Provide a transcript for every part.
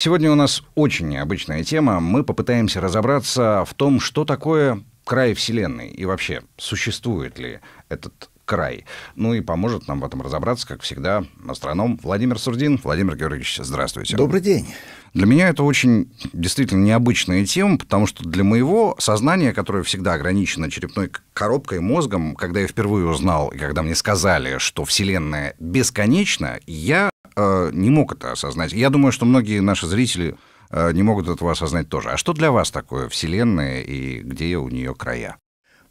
Сегодня у нас очень необычная тема. Мы попытаемся разобраться в том, что такое край Вселенной и вообще, существует ли этот край. Ну и поможет нам в этом разобраться, как всегда, астроном Владимир Сурдин. Владимир Георгиевич, здравствуйте. Добрый день. Для меня это очень действительно необычная тема, потому что для моего сознания, которое всегда ограничено черепной коробкой, мозгом, когда я впервые узнал, и когда мне сказали, что Вселенная бесконечна, я Э, не мог это осознать. Я думаю, что многие наши зрители э, не могут этого осознать тоже. А что для вас такое Вселенная и где у нее края?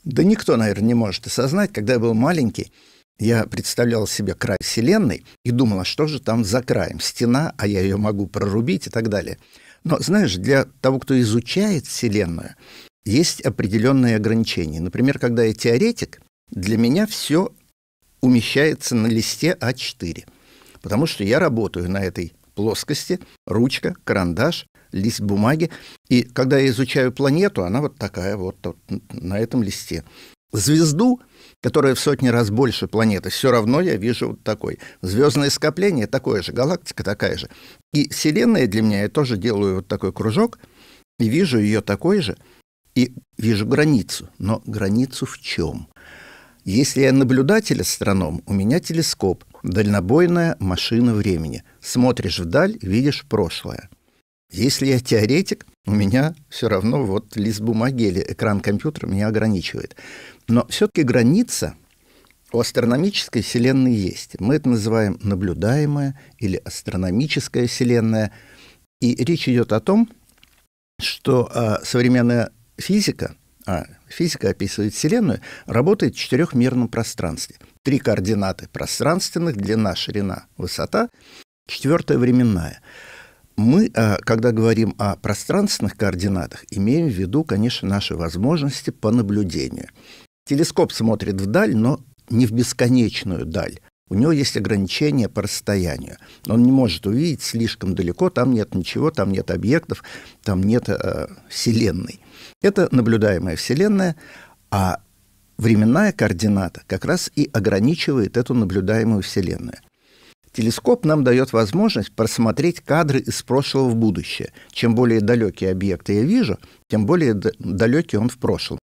Да никто, наверное, не может осознать. Когда я был маленький, я представлял себе край Вселенной и думал, а что же там за краем? Стена, а я ее могу прорубить и так далее. Но, знаешь, для того, кто изучает Вселенную, есть определенные ограничения. Например, когда я теоретик, для меня все умещается на листе А4. Потому что я работаю на этой плоскости, ручка, карандаш, лист бумаги. И когда я изучаю планету, она вот такая вот, вот на этом листе. Звезду, которая в сотни раз больше планеты, все равно я вижу вот такой. Звездное скопление такое же, галактика такая же. И Вселенная для меня, я тоже делаю вот такой кружок, и вижу ее такой же, и вижу границу. Но границу в чем? Если я наблюдатель-астроном, у меня телескоп. Дальнобойная машина времени. Смотришь вдаль, видишь прошлое. Если я теоретик, у меня все равно вот лист бумаги или экран компьютера меня ограничивает. Но все-таки граница у астрономической Вселенной есть. Мы это называем наблюдаемая или астрономическая Вселенная. И речь идет о том, что э, современная физика – а физика описывает Вселенную, работает в четырехмерном пространстве. Три координаты пространственных, длина, ширина, высота, четвертая временная. Мы, а, когда говорим о пространственных координатах, имеем в виду, конечно, наши возможности по наблюдению. Телескоп смотрит вдаль, но не в бесконечную даль, у него есть ограничения по расстоянию. Он не может увидеть слишком далеко, там нет ничего, там нет объектов, там нет э, Вселенной. Это наблюдаемая Вселенная, а временная координата как раз и ограничивает эту наблюдаемую Вселенную. Телескоп нам дает возможность просмотреть кадры из прошлого в будущее. Чем более далекие объекты я вижу, тем более далекий он в прошлом.